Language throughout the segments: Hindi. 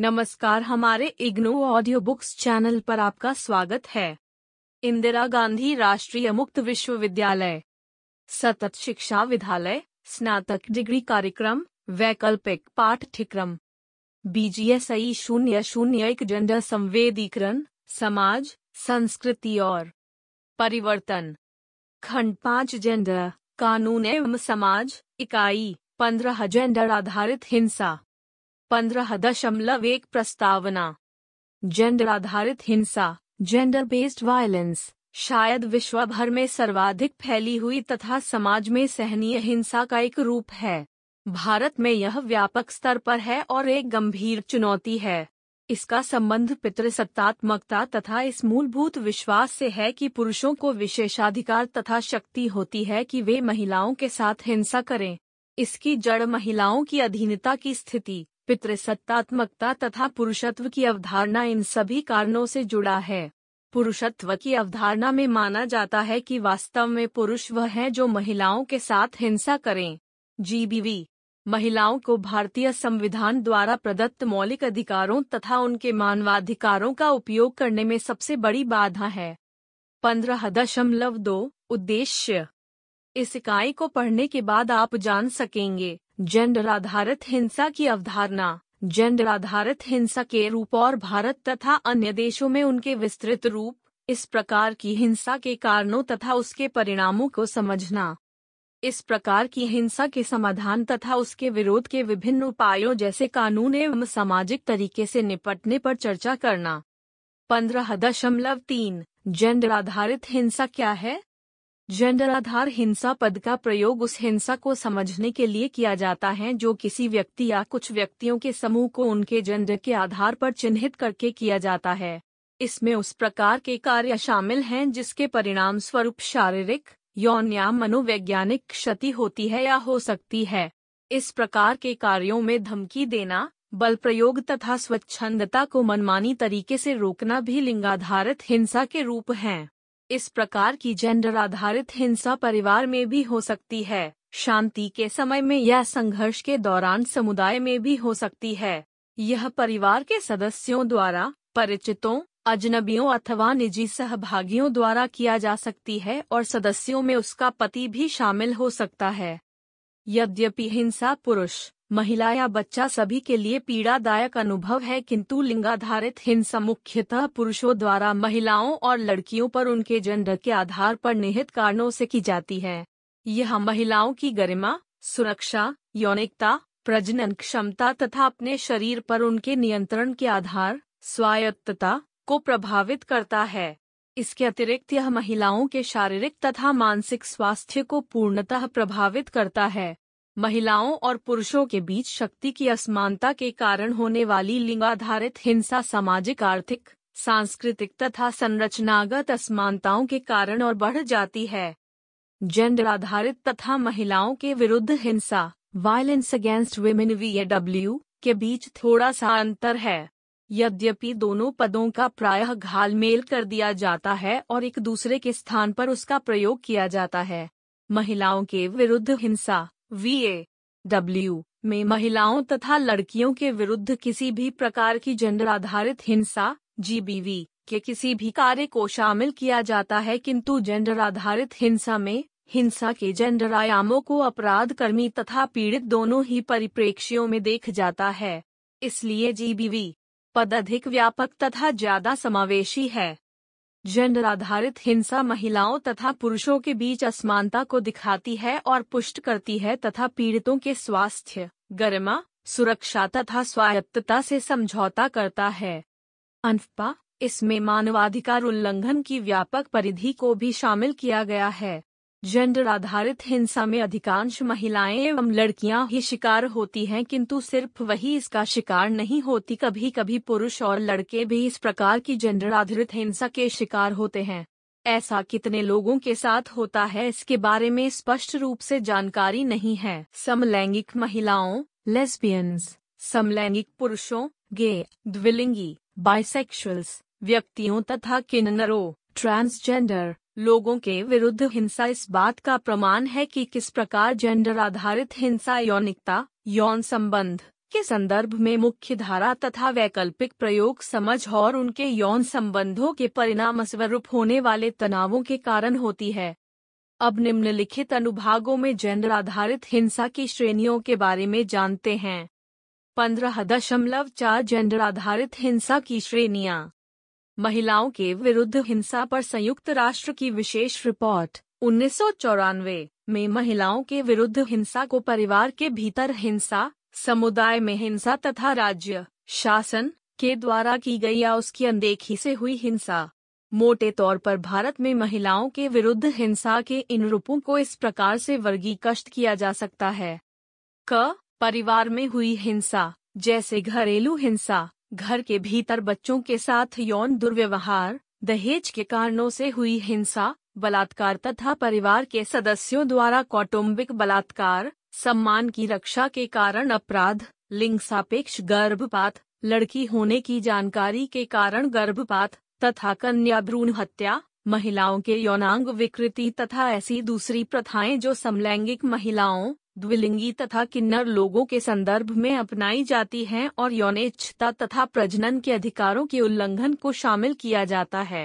नमस्कार हमारे इग्नो ऑडियो बुक्स चैनल पर आपका स्वागत है इंदिरा गांधी राष्ट्रीय मुक्त विश्वविद्यालय सतत शिक्षा विद्यालय स्नातक डिग्री कार्यक्रम वैकल्पिक पाठ्यक्रम बीजीएसई शून्य शून्य एक जेंडर संवेदीकरण समाज संस्कृति और परिवर्तन खंड पाँच जेंडर कानून एवं समाज इकाई पंद्रह जेंडर आधारित हिंसा पंद्रह दशमलव एक प्रस्तावना जेंडर आधारित हिंसा जेंडर बेस्ड वायलेंस शायद विश्व भर में सर्वाधिक फैली हुई तथा समाज में सहनीय हिंसा का एक रूप है भारत में यह व्यापक स्तर पर है और एक गंभीर चुनौती है इसका संबंध पितृसत्तात्मकता तथा इस मूलभूत विश्वास से है कि पुरुषों को विशेषाधिकार तथा शक्ति होती है कि वे महिलाओं के साथ हिंसा करें इसकी जड़ महिलाओं की अधीनता की स्थिति पितृसत्तात्मकता तथा पुरुषत्व की अवधारणा इन सभी कारणों से जुड़ा है पुरुषत्व की अवधारणा में माना जाता है कि वास्तव में पुरुष वह है जो महिलाओं के साथ हिंसा करें जीबीवी महिलाओं को भारतीय संविधान द्वारा प्रदत्त मौलिक अधिकारों तथा उनके मानवाधिकारों का उपयोग करने में सबसे बड़ी बाधा है पंद्रह दशमलव दो उद्देश्य इस इकाई को पढ़ने के बाद आप जान सकेंगे जेंडर आधारित हिंसा की अवधारणा जेंडर आधारित हिंसा के रूप और भारत तथा अन्य देशों में उनके विस्तृत रूप इस प्रकार की हिंसा के कारणों तथा उसके परिणामों को समझना इस प्रकार की हिंसा के समाधान तथा उसके विरोध के विभिन्न उपायों जैसे कानून एवं सामाजिक तरीके से निपटने पर चर्चा करना पंद्रह दशमलव तीन जेंडर आधारित हिंसा क्या है जेंडर आधार हिंसा पद का प्रयोग उस हिंसा को समझने के लिए किया जाता है जो किसी व्यक्ति या कुछ व्यक्तियों के समूह को उनके जेंडर के आधार पर चिन्हित करके किया जाता है इसमें उस प्रकार के कार्य शामिल हैं जिसके परिणाम स्वरूप शारीरिक यौन या मनोवैज्ञानिक क्षति होती है या हो सकती है इस प्रकार के कार्यों में धमकी देना बल प्रयोग तथा स्वच्छंदता को मनमानी तरीके से रोकना भी लिंगाधारित हिंसा के रूप हैं इस प्रकार की जेंडर आधारित हिंसा परिवार में भी हो सकती है शांति के समय में यह संघर्ष के दौरान समुदाय में भी हो सकती है यह परिवार के सदस्यों द्वारा परिचितों अजनबियों अथवा निजी सहभागियों द्वारा किया जा सकती है और सदस्यों में उसका पति भी शामिल हो सकता है यद्यपि हिंसा पुरुष महिला या बच्चा सभी के लिए पीड़ादायक अनुभव है किंतु लिंगाधारित हिंसा मुख्यतः पुरुषों द्वारा महिलाओं और लड़कियों पर उनके जेंडर के आधार पर निहित कारणों से की जाती है यह महिलाओं की गरिमा सुरक्षा यौनिकता प्रजनन क्षमता तथा अपने शरीर पर उनके नियंत्रण के आधार स्वायत्तता को प्रभावित करता है इसके अतिरिक्त यह महिलाओं के शारीरिक तथा मानसिक स्वास्थ्य को पूर्णतः प्रभावित करता है महिलाओं और पुरुषों के बीच शक्ति की असमानता के कारण होने वाली लिंगाधारित हिंसा सामाजिक आर्थिक सांस्कृतिक तथा संरचनागत असमानताओं के कारण और बढ़ जाती है जेंडर आधारित तथा महिलाओं के विरुद्ध हिंसा violence against women V W के बीच थोड़ा सा अंतर है यद्यपि दोनों पदों का प्रायः घाल कर दिया जाता है और एक दूसरे के स्थान पर उसका प्रयोग किया जाता है महिलाओं के विरुद्ध हिंसा वी डब्ल्यू में महिलाओं तथा लड़कियों के विरुद्ध किसी भी प्रकार की जेंडर आधारित हिंसा वी के किसी भी कार्य को शामिल किया जाता है किंतु जेंडर आधारित हिंसा में हिंसा के जेंडर आयामों को अपराध कर्मी तथा पीड़ित दोनों ही परिप्रेक्ष्यों में देख जाता है इसलिए वी पद अधिक व्यापक तथा ज्यादा समावेशी है जेंडर आधारित हिंसा महिलाओं तथा पुरुषों के बीच असमानता को दिखाती है और पुष्ट करती है तथा पीड़ितों के स्वास्थ्य गरिमा सुरक्षा तथा स्वायत्तता से समझौता करता है अनफपा इसमें मानवाधिकार उल्लंघन की व्यापक परिधि को भी शामिल किया गया है जेंडर आधारित हिंसा में अधिकांश महिलाएं एवं लड़कियां ही शिकार होती हैं किंतु सिर्फ वही इसका शिकार नहीं होती कभी कभी पुरुष और लड़के भी इस प्रकार की जेंडर आधारित हिंसा के शिकार होते हैं ऐसा कितने लोगों के साथ होता है इसके बारे में स्पष्ट रूप से जानकारी नहीं है समलैंगिक महिलाओं लेस्बियंस समलैंगिक पुरुषों गे द्विलिंगी बाइसेक्सुअल्स व्यक्तियों तथा किन्नरों ट्रांसजेंडर लोगों के विरुद्ध हिंसा इस बात का प्रमाण है कि किस प्रकार जेंडर आधारित हिंसा यौनिकता यौन संबंध के संदर्भ में मुख्य धारा तथा वैकल्पिक प्रयोग समझ और उनके यौन संबंधों के परिणाम स्वरूप होने वाले तनावों के कारण होती है अब निम्नलिखित अनुभागों में जेंडर आधारित हिंसा की श्रेणियों के बारे में जानते हैं पंद्रह दशमलव चार जेंडर आधारित हिंसा की श्रेणियां महिलाओं के विरुद्ध हिंसा पर संयुक्त राष्ट्र की विशेष रिपोर्ट उन्नीस में महिलाओं के विरुद्ध हिंसा को परिवार के भीतर हिंसा समुदाय में हिंसा तथा राज्य शासन के द्वारा की गई या उसकी अनदेखी से हुई हिंसा मोटे तौर पर भारत में महिलाओं के विरुद्ध हिंसा के इन रूपों को इस प्रकार से वर्गीकृत किया जा सकता है क परिवार में हुई हिंसा जैसे घरेलू हिंसा घर के भीतर बच्चों के साथ यौन दुर्व्यवहार दहेज के कारणों से हुई हिंसा बलात्कार तथा परिवार के सदस्यों द्वारा कौटुम्बिक बलात्कार सम्मान की रक्षा के कारण अपराध लिंग सापेक्ष गर्भपात लड़की होने की जानकारी के कारण गर्भपात तथा कन्या भ्रूण हत्या महिलाओं के यौनांग विकृति तथा ऐसी दूसरी प्रथाएं जो समलैंगिक महिलाओं द्विलिंगी तथा किन्नर लोगों के संदर्भ में अपनाई जाती हैं और यौनेच्छता तथा प्रजनन के अधिकारों के उल्लंघन को शामिल किया जाता है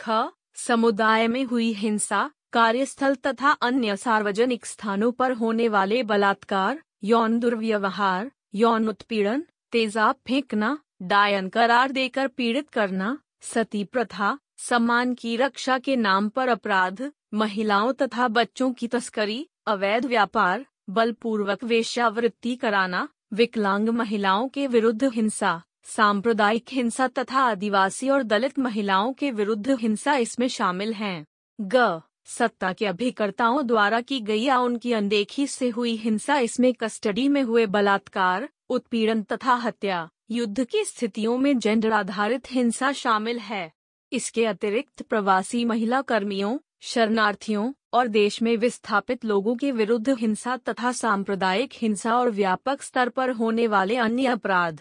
ख समुदाय में हुई हिंसा कार्यस्थल तथा अन्य सार्वजनिक स्थानों पर होने वाले बलात्कार यौन दुर्व्यवहार यौन उत्पीड़न तेजाब फेंकना डायन करार देकर पीड़ित करना सती प्रथा सम्मान की रक्षा के नाम पर अपराध महिलाओं तथा बच्चों की तस्करी अवैध व्यापार बलपूर्वक वेश्यावृत्ति कराना विकलांग महिलाओं के विरुद्ध हिंसा सांप्रदायिक हिंसा तथा आदिवासी और दलित महिलाओं के विरुद्ध हिंसा इसमें शामिल हैं ग सत्ता के अभिकर्ताओं द्वारा की गई या उनकी अनदेखी से हुई हिंसा इसमें कस्टडी में हुए बलात्कार उत्पीड़न तथा हत्या युद्ध की स्थितियों में जेंडर आधारित हिंसा शामिल है इसके अतिरिक्त प्रवासी महिला कर्मियों शरणार्थियों और देश में विस्थापित लोगों के विरुद्ध हिंसा तथा सांप्रदायिक हिंसा और व्यापक स्तर पर होने वाले अन्य अपराध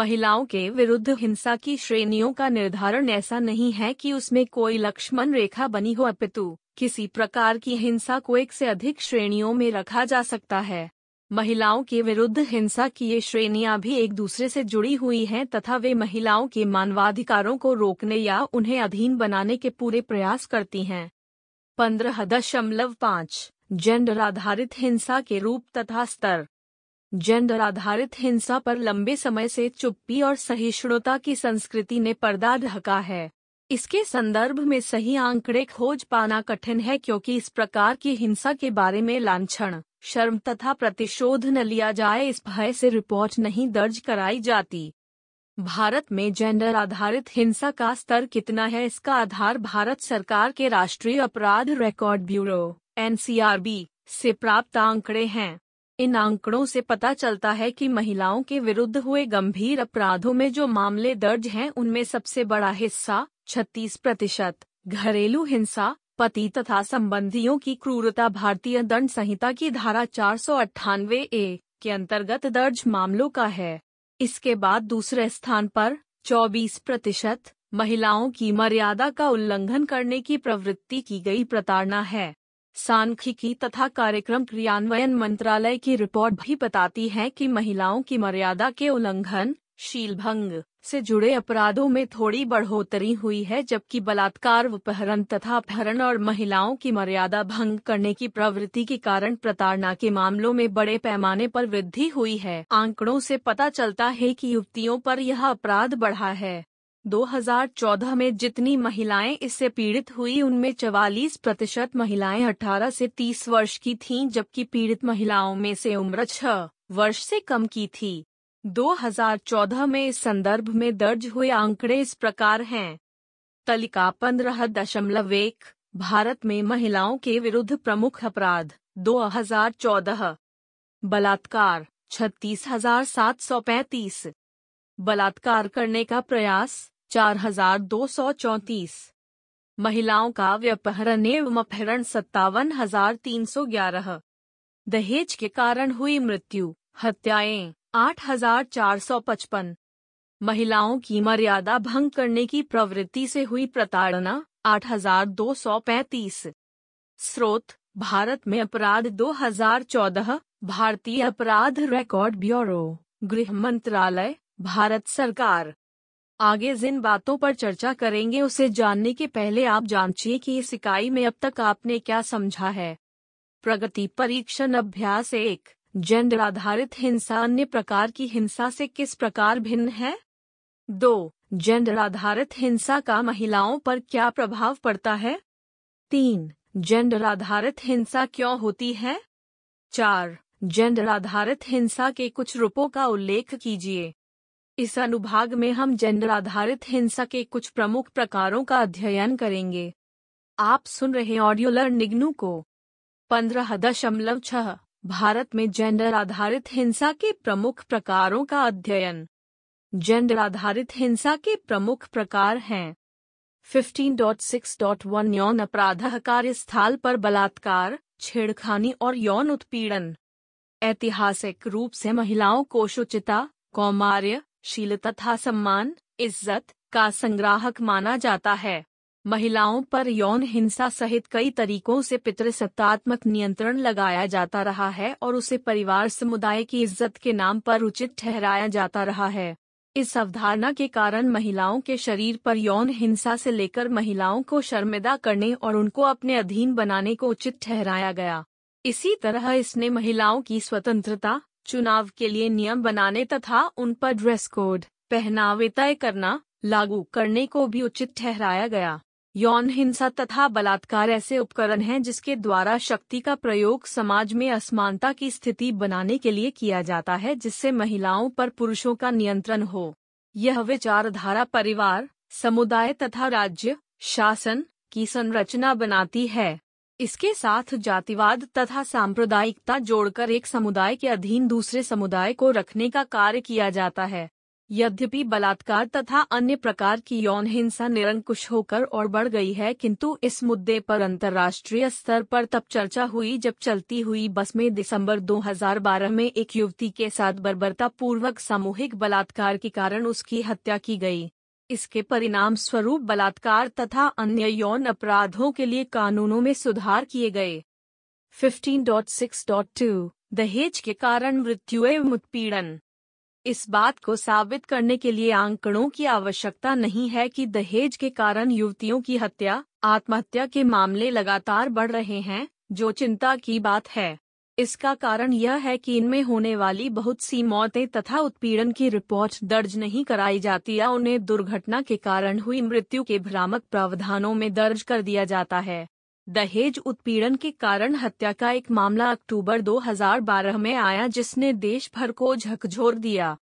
महिलाओं के विरुद्ध हिंसा की श्रेणियों का निर्धारण ऐसा नहीं है कि उसमें कोई लक्ष्मण रेखा बनी हो अपितु किसी प्रकार की हिंसा को एक से अधिक श्रेणियों में रखा जा सकता है महिलाओं के विरुद्ध हिंसा की ये श्रेणियां भी एक दूसरे से जुड़ी हुई हैं तथा वे महिलाओं के मानवाधिकारों को रोकने या उन्हें अधीन बनाने के पूरे प्रयास करती हैं पंद्रह दशमलव पाँच जेंडर आधारित हिंसा के रूप तथा स्तर जेंडर आधारित हिंसा पर लंबे समय से चुप्पी और सहिष्णुता की संस्कृति ने पर्दा ढका है इसके संदर्भ में सही आंकड़े खोज पाना कठिन है क्योंकि इस प्रकार की हिंसा के बारे में लाछण शर्म तथा प्रतिशोध न लिया जाए इस भय से रिपोर्ट नहीं दर्ज कराई जाती भारत में जेंडर आधारित हिंसा का स्तर कितना है इसका आधार भारत सरकार के राष्ट्रीय अपराध रिकॉर्ड ब्यूरो एन से प्राप्त आंकड़े हैं इन आंकड़ों से पता चलता है कि महिलाओं के विरुद्ध हुए गंभीर अपराधों में जो मामले दर्ज हैं उनमें सबसे बड़ा हिस्सा छत्तीस प्रतिशत घरेलू हिंसा पति तथा संबंधियों की क्रूरता भारतीय दंड संहिता की धारा चार ए के अंतर्गत दर्ज मामलों का है इसके बाद दूसरे स्थान पर 24 प्रतिशत महिलाओं की मर्यादा का उल्लंघन करने की प्रवृत्ति की गई प्रताड़ना है सांख्यिकी तथा कार्यक्रम क्रियान्वयन मंत्रालय की रिपोर्ट भी बताती है कि महिलाओं की मर्यादा के उल्लंघन शीलभंग से जुड़े अपराधों में थोड़ी बढ़ोतरी हुई है जबकि बलात्कार अपहरण तथा अपहरण और महिलाओं की मर्यादा भंग करने की प्रवृत्ति के कारण प्रताड़ना के मामलों में बड़े पैमाने पर वृद्धि हुई है आंकड़ों से पता चलता है कि युवतियों पर यह अपराध बढ़ा है 2014 में जितनी महिलाएं इससे पीड़ित हुई उनमें 44 प्रतिशत महिलाएं 18 से 30 वर्ष की थीं जबकि पीड़ित महिलाओं में से उम्र छह वर्ष से कम की थी 2014 में इस संदर्भ में दर्ज हुए आंकड़े इस प्रकार हैं तलिका पंद्रह दशमलव एक भारत में महिलाओं के विरुद्ध प्रमुख अपराध 2014 बलात्कार छत्तीस हजार सात सौ पैंतीस बलात्कार करने का प्रयास चार हजार दो सौ चौंतीस महिलाओं का व्यपहरण एवं अपहरण सत्तावन हजार तीन सौ ग्यारह दहेज के कारण हुई मृत्यु हत्याएं 8455 महिलाओं की मर्यादा भंग करने की प्रवृत्ति से हुई प्रताड़ना 8235 स्रोत भारत में अपराध 2014 भारतीय अपराध रिकॉर्ड ब्यूरो गृह मंत्रालय भारत सरकार आगे जिन बातों पर चर्चा करेंगे उसे जानने के पहले आप जानिए कि इस इकाई में अब तक आपने क्या समझा है प्रगति परीक्षण अभ्यास एक जेंडर आधारित हिंसा अन्य प्रकार की हिंसा से किस प्रकार भिन्न है दो जेंडर आधारित हिंसा का महिलाओं पर क्या प्रभाव पड़ता है तीन जेंडर आधारित हिंसा क्यों होती है चार जेंडर आधारित हिंसा के कुछ रूपों का उल्लेख कीजिए इस अनुभाग में हम जेंडर आधारित हिंसा के कुछ प्रमुख प्रकारों का अध्ययन करेंगे आप सुन रहे ऑडियो लर्निंगनू को पंद्रह दशमलव छह भारत में जेंडर आधारित हिंसा के प्रमुख प्रकारों का अध्ययन जेंडर आधारित हिंसा के प्रमुख प्रकार हैं 15.6.1 यौन अपराध कार्यस्थल पर बलात्कार छेड़खानी और यौन उत्पीड़न ऐतिहासिक रूप से महिलाओं को शुचिता कौमार्य शील तथा सम्मान इज्जत का संग्राहक माना जाता है महिलाओं पर यौन हिंसा सहित कई तरीकों से पितृसत्तात्मक नियंत्रण लगाया जाता रहा है और उसे परिवार समुदाय की इज्जत के नाम पर उचित ठहराया जाता रहा है इस अवधारणा के कारण महिलाओं के शरीर पर यौन हिंसा से लेकर महिलाओं को शर्मिंदा करने और उनको अपने अधीन बनाने को उचित ठहराया गया इसी तरह इसने महिलाओं की स्वतंत्रता चुनाव के लिए नियम बनाने तथा उन पर ड्रेस कोड पहनावे तय करना लागू करने को भी उचित ठहराया गया यौन हिंसा तथा बलात्कार ऐसे उपकरण हैं जिसके द्वारा शक्ति का प्रयोग समाज में असमानता की स्थिति बनाने के लिए किया जाता है जिससे महिलाओं पर पुरुषों का नियंत्रण हो यह विचारधारा परिवार समुदाय तथा राज्य शासन की संरचना बनाती है इसके साथ जातिवाद तथा सांप्रदायिकता जोड़कर एक समुदाय के अधीन दूसरे समुदाय को रखने का कार्य किया जाता है यद्यपि बलात्कार तथा अन्य प्रकार की यौन हिंसा निरंकुश होकर और बढ़ गई है किंतु इस मुद्दे पर अंतर्राष्ट्रीय स्तर पर तब चर्चा हुई जब चलती हुई बस में दिसंबर 2012 में एक युवती के साथ बर्बरता पूर्वक सामूहिक बलात्कार के कारण उसकी हत्या की गई इसके परिणाम स्वरूप बलात्कार तथा अन्य यौन अपराधों के लिए कानूनों में सुधार किए गए 15.6.2 दहेज के कारण मृत्यु एवं उत्पीड़न इस बात को साबित करने के लिए आंकड़ों की आवश्यकता नहीं है कि दहेज के कारण युवतियों की हत्या आत्महत्या के मामले लगातार बढ़ रहे हैं जो चिंता की बात है इसका कारण यह है कि इनमें होने वाली बहुत सी मौतें तथा उत्पीड़न की रिपोर्ट दर्ज नहीं कराई जाती या उन्हें दुर्घटना के कारण हुई मृत्यु के भ्रामक प्रावधानों में दर्ज कर दिया जाता है दहेज उत्पीड़न के कारण हत्या का एक मामला अक्टूबर 2012 में आया जिसने देश भर को झकझोर दिया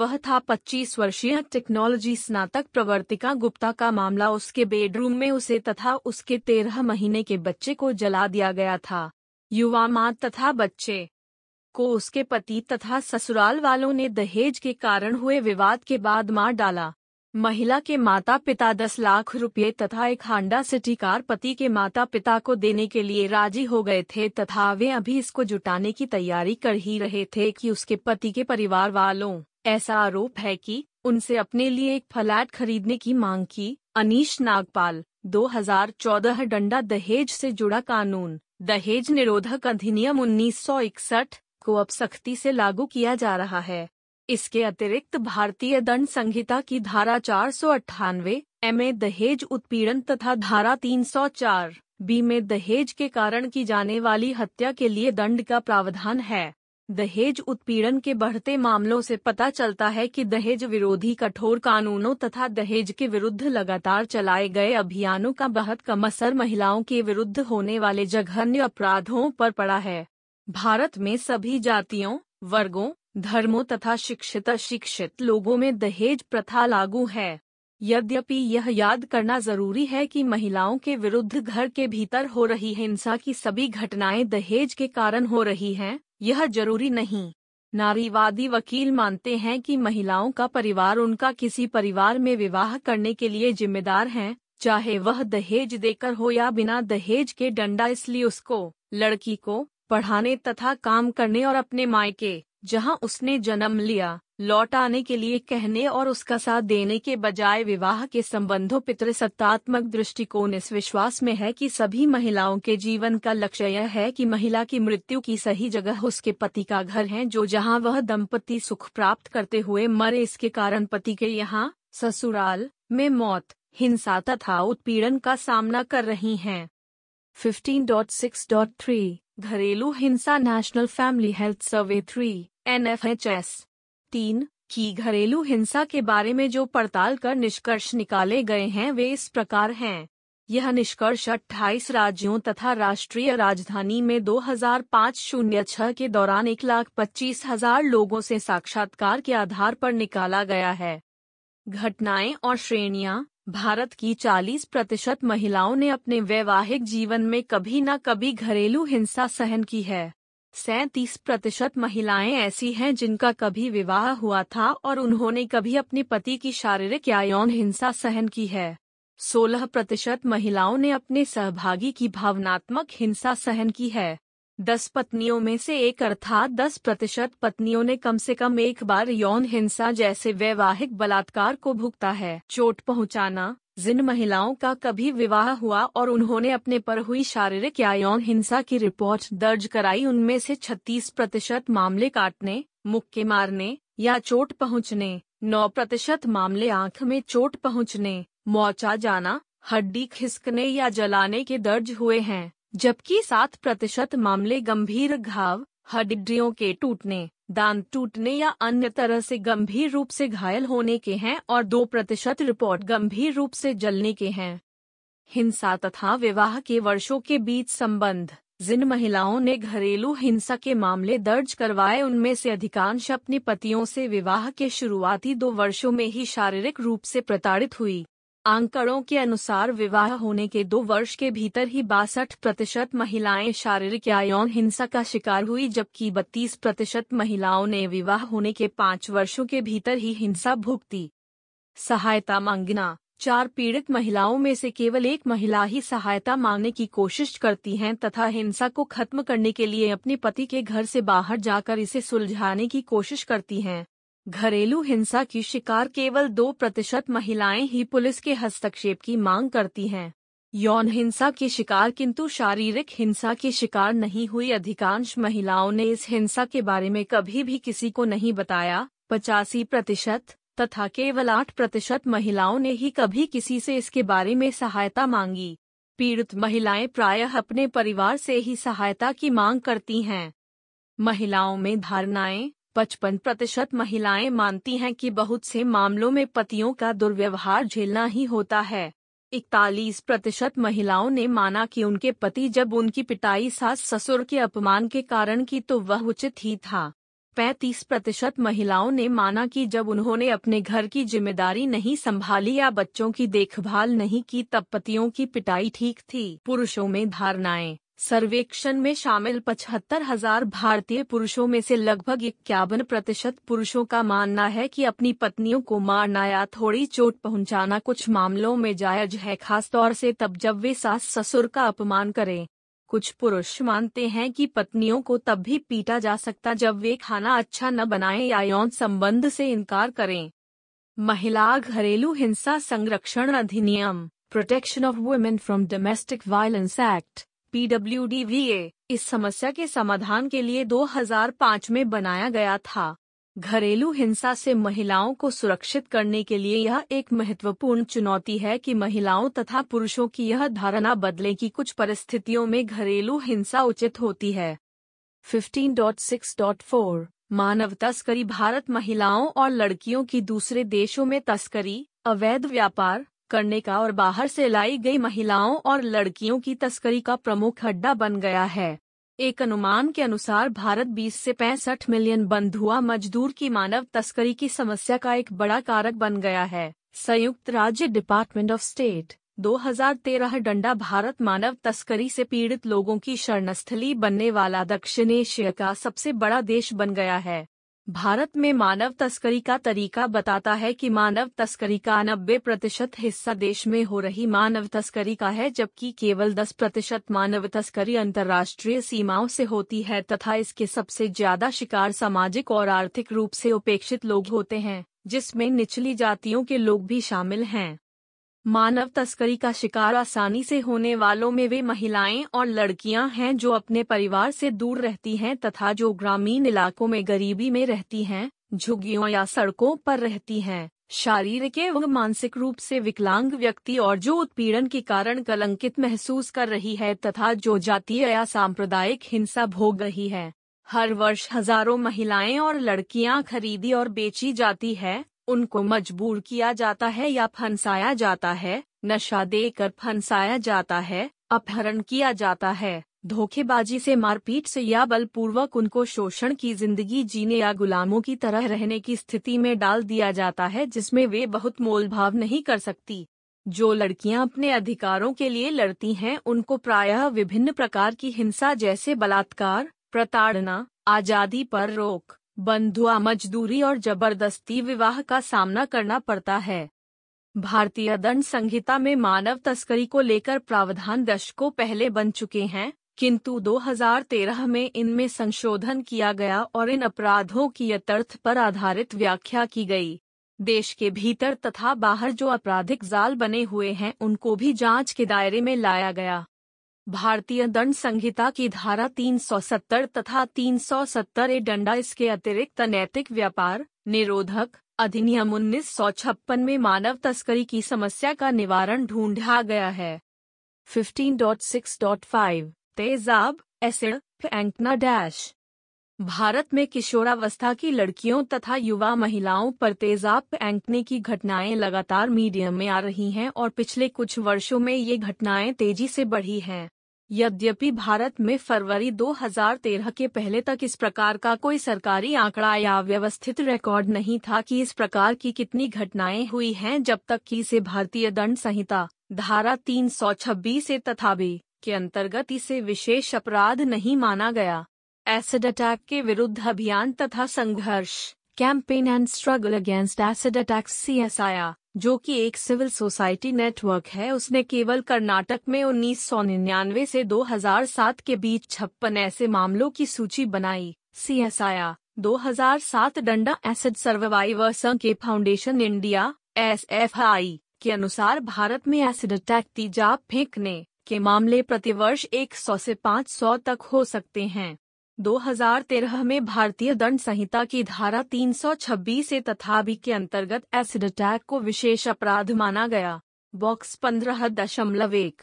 वह था 25 वर्षीय टेक्नोलॉजी स्नातक प्रवर्तिका गुप्ता का मामला उसके बेडरूम में उसे तथा उसके तेरह महीने के बच्चे को जला दिया गया था युवा मां तथा बच्चे को उसके पति तथा ससुराल वालों ने दहेज के कारण हुए विवाद के बाद मार डाला महिला के माता पिता दस लाख रुपए तथा एक हांडा सिटी कार पति के माता पिता को देने के लिए राजी हो गए थे तथा वे अभी इसको जुटाने की तैयारी कर ही रहे थे कि उसके पति के परिवार वालों ऐसा आरोप है कि उनसे अपने लिए एक फ्लैट खरीदने की मांग की अनीश नागपाल 2014 डंडा दहेज से जुड़ा कानून दहेज निरोधक अधिनियम 1961 को अब सख्ती से लागू किया जा रहा है इसके अतिरिक्त भारतीय दंड संहिता की धारा चार सौ अट्ठानवे एम ए दहेज उत्पीड़न तथा धारा 304 बी में दहेज के कारण की जाने वाली हत्या के लिए दंड का प्रावधान है दहेज उत्पीड़न के बढ़ते मामलों से पता चलता है कि दहेज विरोधी कठोर कानूनों तथा दहेज के विरुद्ध लगातार चलाए गए अभियानों का बहुत कम असर महिलाओं के विरुद्ध होने वाले जघन्य अपराधों पर पड़ा है भारत में सभी जातियों वर्गों धर्मों तथा शिक्षित अशिक्षित लोगों में दहेज प्रथा लागू है यद्यपि यह याद करना जरूरी है कि महिलाओं के विरुद्ध घर के भीतर हो रही हिंसा की सभी घटनाएं दहेज के कारण हो रही हैं, यह जरूरी नहीं नारीवादी वकील मानते हैं कि महिलाओं का परिवार उनका किसी परिवार में विवाह करने के लिए जिम्मेदार है चाहे वह दहेज देकर हो या बिना दहेज के डंडा इसलिए उसको लड़की को पढ़ाने तथा काम करने और अपने मायके जहां उसने जन्म लिया लौट आने के लिए कहने और उसका साथ देने के बजाय विवाह के संबंधों सत्तात्मक दृष्टिकोण इस विश्वास में है कि सभी महिलाओं के जीवन का लक्ष्य यह है कि महिला की मृत्यु की सही जगह उसके पति का घर है जो जहां वह दंपति सुख प्राप्त करते हुए मरे इसके कारण पति के यहाँ ससुराल में मौत हिंसा तथा उत्पीड़न का सामना कर रही डॉट थ्री घरेलू हिंसा national family health survey three N F H S तीन की घरेलू हिंसा के बारे में जो पड़ताल कर निष्कर्ष निकाले गए हैं वे इस प्रकार हैं यह निष्कर्ष 28 राज्यों तथा राष्ट्रीय राजधानी में 2005 छह के दौरान एक लाख पच्चीस हजार लोगों से साक्षात्कार के आधार पर निकाला गया है घटनाएं और श्रेणियां भारत की 40 प्रतिशत महिलाओं ने अपने वैवाहिक जीवन में कभी न कभी घरेलू हिंसा सहन की है सैतीस प्रतिशत महिलाएं ऐसी हैं जिनका कभी विवाह हुआ था और उन्होंने कभी अपने पति की शारीरिक या यौन हिंसा सहन की है सोलह प्रतिशत महिलाओं ने अपने सहभागी की भावनात्मक हिंसा सहन की है दस पत्नियों में से एक अर्थात दस प्रतिशत पत्नियों ने कम से कम एक बार यौन हिंसा जैसे वैवाहिक बलात्कार को भुगता है चोट पहुंचाना जिन महिलाओं का कभी विवाह हुआ और उन्होंने अपने पर हुई शारीरिक या यौन हिंसा की रिपोर्ट दर्ज कराई उनमें से 36 प्रतिशत मामले काटने मुक्के मारने या चोट पहुंचने 9 प्रतिशत मामले आंख में चोट पहुंचने मोचा जाना हड्डी खिसकने या जलाने के दर्ज हुए हैं जबकि सात प्रतिशत मामले गंभीर घाव हड्डियों के टूटने दांत टूटने या अन्य तरह से गंभीर रूप से घायल होने के हैं और दो प्रतिशत रिपोर्ट गंभीर रूप से जलने के हैं हिंसा तथा विवाह के वर्षों के बीच संबंध जिन महिलाओं ने घरेलू हिंसा के मामले दर्ज करवाए उनमें से अधिकांश अपने पतियों से विवाह के शुरुआती दो वर्षों में ही शारीरिक रूप से प्रताड़ित हुई आंकड़ों के अनुसार विवाह होने के दो वर्ष के भीतर ही बासठ प्रतिशत महिलाएं शारीरिक या यौन हिंसा का शिकार हुई जबकि बत्तीस प्रतिशत महिलाओं ने विवाह होने के पाँच वर्षों के भीतर ही हिंसा भुगती सहायता मांगना चार पीड़ित महिलाओं में से केवल एक महिला ही सहायता मांगने की कोशिश करती हैं तथा हिंसा को खत्म करने के लिए अपने पति के घर से बाहर जाकर इसे सुलझाने की कोशिश करती हैं घरेलू हिंसा की शिकार केवल दो प्रतिशत महिलाएं ही पुलिस के हस्तक्षेप की मांग करती हैं यौन हिंसा की शिकार किंतु शारीरिक हिंसा की शिकार नहीं हुई अधिकांश महिलाओं ने इस हिंसा के बारे में कभी भी किसी को नहीं बताया पचासी प्रतिशत तथा केवल आठ प्रतिशत महिलाओं ने ही कभी किसी से इसके बारे में सहायता मांगी पीड़ित महिलाएं प्रायः अपने परिवार से ही सहायता की मांग करती हैं महिलाओं में धारणाएं पचपन प्रतिशत महिलाएं मानती हैं कि बहुत से मामलों में पतियों का दुर्व्यवहार झेलना ही होता है इकतालीस प्रतिशत महिलाओं ने माना कि उनके पति जब उनकी पिटाई सास ससुर के अपमान के कारण की तो वह उचित ही था पैंतीस प्रतिशत महिलाओं ने माना कि जब उन्होंने अपने घर की जिम्मेदारी नहीं संभाली या बच्चों की देखभाल नहीं की तब पतियों की पिटाई ठीक थी पुरुषों में धारणाएं सर्वेक्षण में शामिल पचहत्तर हजार भारतीय पुरुषों में से लगभग इक्यावन प्रतिशत पुरुषों का मानना है कि अपनी पत्नियों को मारना या थोड़ी चोट पहुंचाना कुछ मामलों में जायज है खास तौर से तब जब वे सास ससुर का अपमान करें कुछ पुरुष मानते हैं कि पत्नियों को तब भी पीटा जा सकता जब वे खाना अच्छा न बनाएं या यौन संबंध से इनकार करें महिला घरेलू हिंसा संरक्षण अधिनियम protection of women from domestic violence act PWDVA इस समस्या के समाधान के लिए 2005 में बनाया गया था घरेलू हिंसा से महिलाओं को सुरक्षित करने के लिए यह एक महत्वपूर्ण चुनौती है कि महिलाओं तथा पुरुषों की यह धारणा बदले की कुछ परिस्थितियों में घरेलू हिंसा उचित होती है 15.6.4 मानव तस्करी भारत महिलाओं और लड़कियों की दूसरे देशों में तस्करी अवैध व्यापार करने का और बाहर से लाई गई महिलाओं और लड़कियों की तस्करी का प्रमुख अड्डा बन गया है एक अनुमान के अनुसार भारत 20 से 65 मिलियन बंधुआ मजदूर की मानव तस्करी की समस्या का एक बड़ा कारक बन गया है संयुक्त राज्य डिपार्टमेंट ऑफ स्टेट 2013 डंडा भारत मानव तस्करी से पीड़ित लोगों की शरणस्थली बनने वाला दक्षिण एशिया का सबसे बड़ा देश बन गया है भारत में मानव तस्करी का तरीका बताता है कि मानव तस्करी का नब्बे प्रतिशत हिस्सा देश में हो रही मानव तस्करी का है जबकि केवल 10 प्रतिशत मानव तस्करी अंतर्राष्ट्रीय सीमाओं से होती है तथा इसके सबसे ज्यादा शिकार सामाजिक और आर्थिक रूप से उपेक्षित लोग होते हैं जिसमें निचली जातियों के लोग भी शामिल हैं मानव तस्करी का शिकार आसानी से होने वालों में वे महिलाएं और लड़कियां हैं जो अपने परिवार से दूर रहती हैं तथा जो ग्रामीण इलाकों में गरीबी में रहती हैं झुग्गियों या सड़कों पर रहती हैं शारीरिक एवं मानसिक रूप से विकलांग व्यक्ति और जो उत्पीड़न के कारण कलंकित महसूस कर रही है तथा जो जातीय या सांप्रदायिक हिंसा भोग रही है हर वर्ष हजारों महिलाएं और लड़कियां खरीदी और बेची जाती है उनको मजबूर किया जाता है या फंसाया जाता है नशा देकर फंसाया जाता है अपहरण किया जाता है धोखेबाजी से मारपीट से या बलपूर्वक उनको शोषण की जिंदगी जीने या गुलामों की तरह रहने की स्थिति में डाल दिया जाता है जिसमें वे बहुत मोलभाव नहीं कर सकती जो लड़कियां अपने अधिकारों के लिए लड़ती हैं उनको प्रायः विभिन्न प्रकार की हिंसा जैसे बलात्कार प्रताड़ना आजादी पर रोक बंधुआ मजदूरी और जबरदस्ती विवाह का सामना करना पड़ता है भारतीय दंड संहिता में मानव तस्करी को लेकर प्रावधान दशकों पहले बन चुके हैं किंतु 2013 में इनमें संशोधन किया गया और इन अपराधों की यथर्थ पर आधारित व्याख्या की गई देश के भीतर तथा बाहर जो आपराधिक जाल बने हुए हैं उनको भी जांच के दायरे में लाया गया भारतीय दंड संहिता की धारा 370 तथा 370 ए डंडा इसके अतिरिक्त नैतिक व्यापार निरोधक अधिनियम उन्नीस में मानव तस्करी की समस्या का निवारण ढूंढा गया है 15.6.5 तेजाब एसिड फैंकना डैश भारत में किशोरावस्था की लड़कियों तथा युवा महिलाओं पर तेजाब फेंकने की घटनाएं लगातार मीडिया में आ रही हैं और पिछले कुछ वर्षों में ये घटनाएं तेजी से बढ़ी हैं यद्यपि भारत में फरवरी 2013 के पहले तक इस प्रकार का कोई सरकारी आंकड़ा या व्यवस्थित रिकॉर्ड नहीं था कि इस प्रकार की कितनी घटनाएं हुई हैं जब तक कि इसे भारतीय दंड संहिता धारा तीन सौ छब्बीस तथा भी के अंतर्गत इसे विशेष अपराध नहीं माना गया एसिड अटैक के विरुद्ध अभियान तथा संघर्ष campaign and struggle against acid attack C S आया जो कि एक सिविल सोसाइटी नेटवर्क है उसने केवल कर्नाटक में उन्नीस सौ निन्यानवे ऐसी दो हजार सात के बीच छप्पन ऐसे मामलों की सूची बनाई सी एस आया दो हजार सात डंडा एसिड सर्वाइवर्स के foundation India S F I के अनुसार भारत में एसिड अटैक तेजाब फेंकने के मामले प्रतिवर्ष 100 से 500 तक हो सकते हैं 2013 में भारतीय दंड संहिता की धारा 326 छब्बीस तथा भी के अंतर्गत एसिड अटैक को विशेष अपराध माना गया बॉक्स पंद्रह दशमलव एक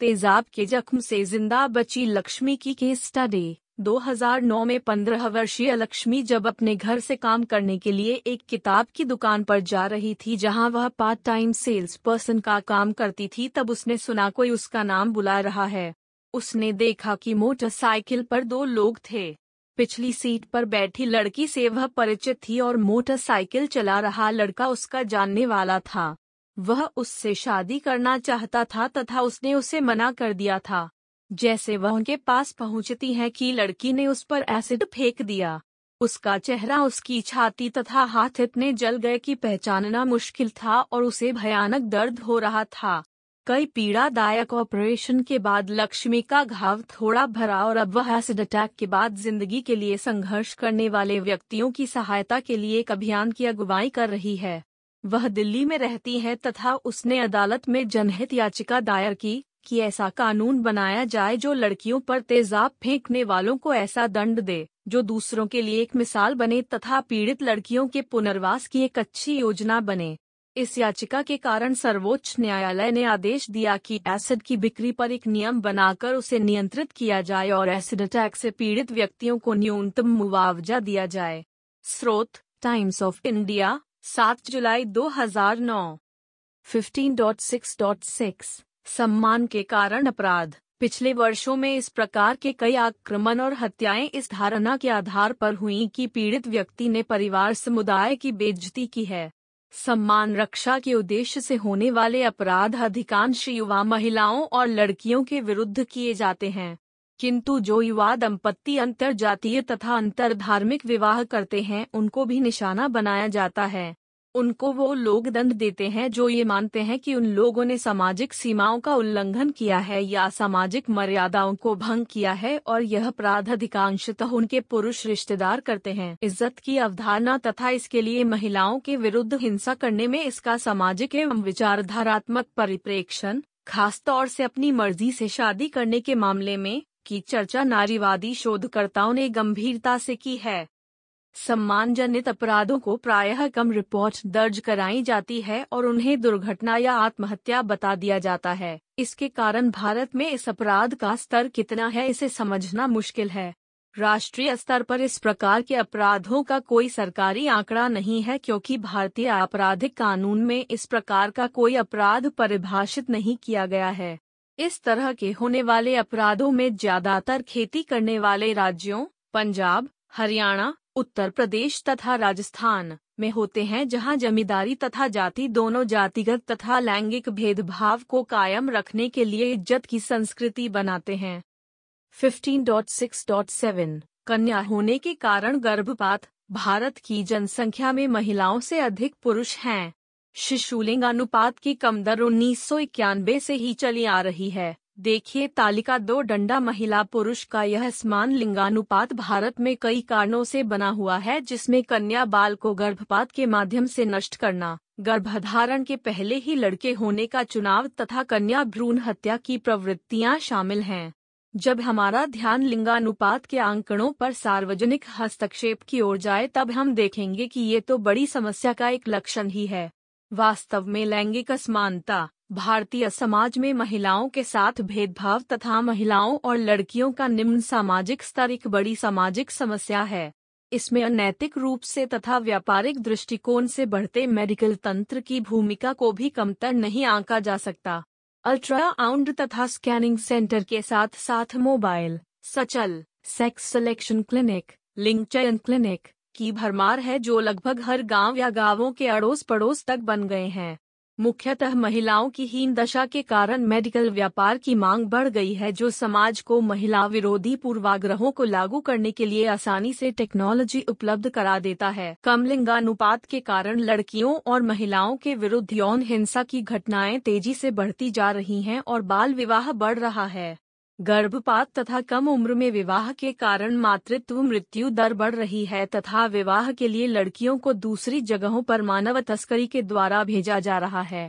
तेजाब के जख्म से जिंदा बची लक्ष्मी की केस स्टडी 2009 में पंद्रह वर्षीय लक्ष्मी जब अपने घर से काम करने के लिए एक किताब की दुकान पर जा रही थी जहां वह पार्ट टाइम सेल्स पर्सन का काम करती थी तब उसने सुना कोई उसका नाम बुला रहा है उसने देखा कि मोटरसाइकिल पर दो लोग थे पिछली सीट पर बैठी लड़की से वह परिचित थी और मोटरसाइकिल चला रहा लड़का उसका जानने वाला था वह उससे शादी करना चाहता था तथा उसने उसे मना कर दिया था जैसे वह उनके पास पहुंचती है कि लड़की ने उस पर एसिड फेंक दिया उसका चेहरा उसकी छाती तथा हाथ इतने जल गए कि पहचानना मुश्किल था और उसे भयानक दर्द हो रहा था कई पीड़ादायक ऑपरेशन के बाद लक्ष्मी का घाव थोड़ा भरा और अब वह एसिड अटैक के बाद जिंदगी के लिए संघर्ष करने वाले व्यक्तियों की सहायता के लिए एक अभियान की अगुवाई कर रही है वह दिल्ली में रहती है तथा उसने अदालत में जनहित याचिका दायर की कि ऐसा कानून बनाया जाए जो लड़कियों पर तेजाब फेंकने वालों को ऐसा दंड दे जो दूसरों के लिए एक मिसाल बने तथा पीड़ित लड़कियों के पुनर्वास की एक अच्छी योजना बने इस याचिका के कारण सर्वोच्च न्यायालय ने आदेश दिया कि एसिड की बिक्री पर एक नियम बनाकर उसे नियंत्रित किया जाए और एसिड अटैक से पीड़ित व्यक्तियों को न्यूनतम मुआवजा दिया जाए स्रोत टाइम्स ऑफ इंडिया सात जुलाई 2009 15.6.6 सम्मान के कारण अपराध पिछले वर्षों में इस प्रकार के कई आक्रमण और हत्याएं इस धारणा के आधार पर हुई कि पीड़ित व्यक्ति ने परिवार समुदाय की बेइज्जती की है सम्मान रक्षा के उद्देश्य से होने वाले अपराध अधिकांश युवा महिलाओं और लड़कियों के विरुद्ध किए जाते हैं किंतु जो युवा दंपत्ति अंतर जातीय तथा अंतर धार्मिक विवाह करते हैं उनको भी निशाना बनाया जाता है उनको वो लोग दंड देते हैं जो ये मानते हैं कि उन लोगों ने सामाजिक सीमाओं का उल्लंघन किया है या सामाजिक मर्यादाओं को भंग किया है और यह अपराध अधिकांशतः उनके पुरुष रिश्तेदार करते हैं इज्जत की अवधारणा तथा इसके लिए महिलाओं के विरुद्ध हिंसा करने में इसका सामाजिक एवं विचारधारात्मक परिप्रेक्षण खासतौर से अपनी मर्जी से शादी करने के मामले में की चर्चा नारीवादी शोधकर्ताओं ने गंभीरता से की है सम्मानजनित अपराधों को प्रायः कम रिपोर्ट दर्ज कराई जाती है और उन्हें दुर्घटना या आत्महत्या बता दिया जाता है इसके कारण भारत में इस अपराध का स्तर कितना है इसे समझना मुश्किल है राष्ट्रीय स्तर पर इस प्रकार के अपराधों का कोई सरकारी आंकड़ा नहीं है क्योंकि भारतीय आपराधिक कानून में इस प्रकार का कोई अपराध परिभाषित नहीं किया गया है इस तरह के होने वाले अपराधों में ज्यादातर खेती करने वाले राज्यों पंजाब हरियाणा उत्तर प्रदेश तथा राजस्थान में होते हैं जहां जमींदारी तथा जाति दोनों जातिगत तथा लैंगिक भेदभाव को कायम रखने के लिए इज्जत की संस्कृति बनाते हैं 15.6.7 कन्या होने के कारण गर्भपात भारत की जनसंख्या में महिलाओं से अधिक पुरुष हैं शिशुलिंग अनुपात की कम दर उन्नीस से ही चली आ रही है देखिए तालिका दो डंडा महिला पुरुष का यह समान लिंगानुपात भारत में कई कारणों से बना हुआ है जिसमें कन्या बाल को गर्भपात के माध्यम से नष्ट करना गर्भधारण के पहले ही लड़के होने का चुनाव तथा कन्या भ्रूण हत्या की प्रवृत्तियां शामिल हैं जब हमारा ध्यान लिंगानुपात के आंकड़ों पर सार्वजनिक हस्तक्षेप की ओर जाए तब हम देखेंगे कि ये तो बड़ी समस्या का एक लक्षण ही है वास्तव में लैंगिक असमानता भारतीय समाज में महिलाओं के साथ भेदभाव तथा महिलाओं और लड़कियों का निम्न सामाजिक स्तर एक बड़ी सामाजिक समस्या है इसमें अनैतिक रूप से तथा व्यापारिक दृष्टिकोण से बढ़ते मेडिकल तंत्र की भूमिका को भी कमतर नहीं आंका जा सकता अल्ट्राउंड तथा स्कैनिंग सेंटर के साथ साथ मोबाइल सचल सेक्स सिलेक्शन क्लिनिक लिंग चयन क्लिनिक की भरमार है जो लगभग हर गांव या गांवों के अड़ोस पड़ोस तक बन गए हैं मुख्यतः महिलाओं की हीन दशा के कारण मेडिकल व्यापार की मांग बढ़ गई है जो समाज को महिला विरोधी पूर्वाग्रहों को लागू करने के लिए आसानी से टेक्नोलॉजी उपलब्ध करा देता है कम लिंगानुपात के कारण लड़कियों और महिलाओं के विरुद्ध यौन हिंसा की घटनाएं तेजी से बढ़ती जा रही हैं और बाल विवाह बढ़ रहा है गर्भपात तथा कम उम्र में विवाह के कारण मातृत्व मृत्यु दर बढ़ रही है तथा विवाह के लिए लड़कियों को दूसरी जगहों पर मानव तस्करी के द्वारा भेजा जा रहा है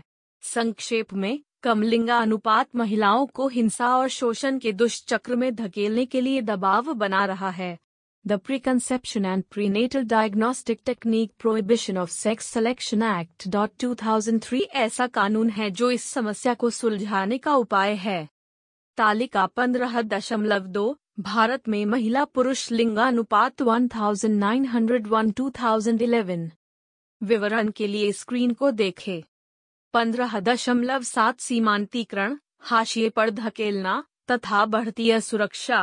संक्षेप में कमलिंगा अनुपात महिलाओं को हिंसा और शोषण के दुष्चक्र में धकेलने के लिए दबाव बना रहा है the The Preconception and Prenatal Diagnostic Technique Prohibition of Sex Selection Act. 2003 ऐसा कानून है जो इस समस्या को सुलझाने का उपाय है तालिका पंद्रह दशमलव दो भारत में महिला पुरुष लिंगानुपात 1901-2011 विवरण के लिए स्क्रीन को देखें पंद्रह दशमलव सात सीमांतीकरण हाशिए पर धकेलना तथा बढ़ती असुरक्षा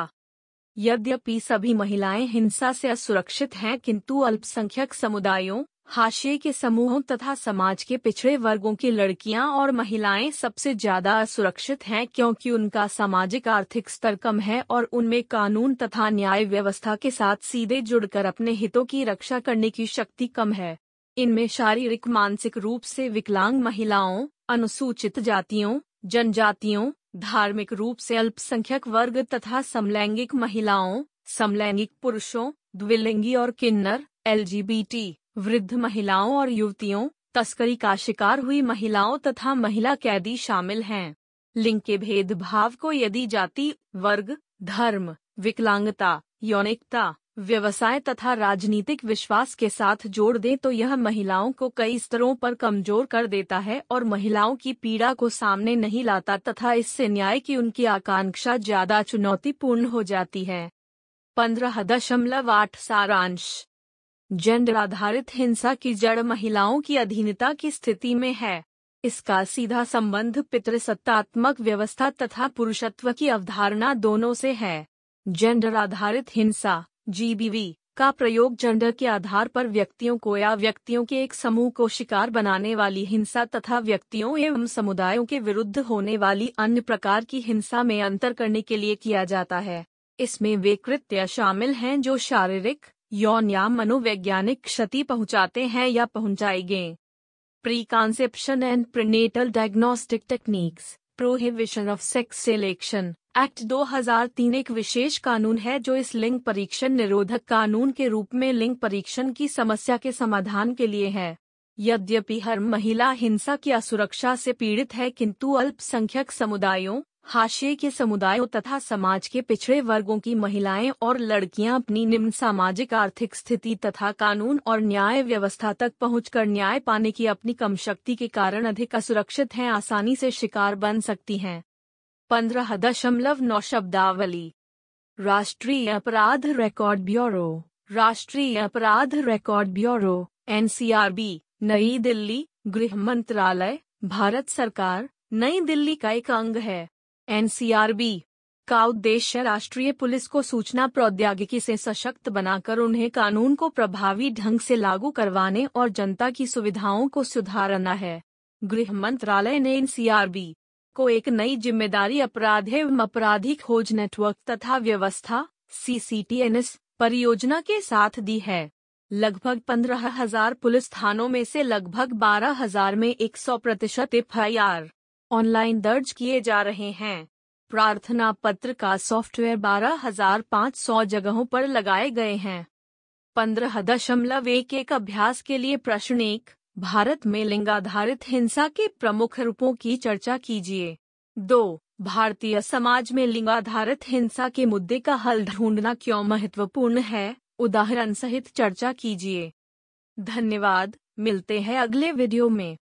यद्यपि सभी महिलाएं हिंसा से असुरक्षित हैं किंतु अल्पसंख्यक समुदायों हाशिए के समूहों तथा समाज के पिछड़े वर्गों की लड़कियां और महिलाएं सबसे ज्यादा असुरक्षित हैं क्योंकि उनका सामाजिक आर्थिक स्तर कम है और उनमें कानून तथा न्याय व्यवस्था के साथ सीधे जुड़कर अपने हितों की रक्षा करने की शक्ति कम है इनमें शारीरिक मानसिक रूप से विकलांग महिलाओं अनुसूचित जातियों जनजातियों धार्मिक रूप से अल्पसंख्यक वर्ग तथा समलैंगिक महिलाओं समलैंगिक पुरुषों द्विलिंगी और किन्नर एल वृद्ध महिलाओं और युवतियों तस्करी का शिकार हुई महिलाओं तथा महिला कैदी शामिल हैं लिंग के भेदभाव को यदि जाति वर्ग धर्म विकलांगता यौनिकता व्यवसाय तथा राजनीतिक विश्वास के साथ जोड़ दें तो यह महिलाओं को कई स्तरों पर कमजोर कर देता है और महिलाओं की पीड़ा को सामने नहीं लाता तथा इससे न्याय की उनकी आकांक्षा ज्यादा चुनौतीपूर्ण हो जाती है पंद्रह दशमलव आठ सारांश जेंडर आधारित हिंसा की जड़ महिलाओं की अधीनता की स्थिति में है इसका सीधा संबंध पितृसत्तात्मक व्यवस्था तथा पुरुषत्व की अवधारणा दोनों से है जेंडर आधारित हिंसा जीबीवी का प्रयोग जेंडर के आधार पर व्यक्तियों को या व्यक्तियों के एक समूह को शिकार बनाने वाली हिंसा तथा व्यक्तियों एवं समुदायों के विरुद्ध होने वाली अन्य प्रकार की हिंसा में अंतर करने के लिए किया जाता है इसमें वे कृत्य शामिल हैं जो शारीरिक यौन या मनोवैज्ञानिक क्षति पहुंचाते हैं या पहुंचाएंगे conception and prenatal diagnostic techniques prohibition of sex selection act 2003 एक विशेष कानून है जो इस लिंग परीक्षण निरोधक कानून के रूप में लिंग परीक्षण की समस्या के समाधान के लिए है यद्यपि हर महिला हिंसा की असुरक्षा से पीड़ित है किंतु अल्पसंख्यक समुदायों हाशिए के समुदायों तथा समाज के पिछड़े वर्गों की महिलाएं और लड़कियां अपनी निम्न सामाजिक आर्थिक स्थिति तथा कानून और न्याय व्यवस्था तक पहुंचकर न्याय पाने की अपनी कम शक्ति के कारण अधिक असुरक्षित हैं आसानी से शिकार बन सकती हैं पंद्रह दशमलव नौ शब्दावली राष्ट्रीय अपराध रिकॉर्ड ब्यूरो राष्ट्रीय अपराध रिकॉर्ड ब्यूरो एन नई दिल्ली गृह मंत्रालय भारत सरकार नई दिल्ली का एक अंग है एन का उद्देश्य राष्ट्रीय पुलिस को सूचना प्रौद्योगिकी से सशक्त बनाकर उन्हें कानून को प्रभावी ढंग से लागू करवाने और जनता की सुविधाओं को सुधारना है गृह मंत्रालय ने सीआरबी को एक नई जिम्मेदारी अपराध एवं अपराधी खोज नेटवर्क तथा व्यवस्था सीसीटीएनएस परियोजना के साथ दी है लगभग पंद्रह हजार पुलिस थानों में से लगभग बारह हजार में सौ प्रतिशत एफ ऑनलाइन दर्ज किए जा रहे हैं प्रार्थना पत्र का सॉफ्टवेयर 12,500 जगहों पर लगाए गए हैं पंद्रह दशमलव एक एक अभ्यास के लिए प्रश्न एक भारत में लिंगाधारित हिंसा के प्रमुख रूपों की चर्चा कीजिए दो भारतीय समाज में लिंगाधारित हिंसा के मुद्दे का हल ढूंढना क्यों महत्वपूर्ण है उदाहरण सहित चर्चा कीजिए धन्यवाद मिलते हैं अगले वीडियो में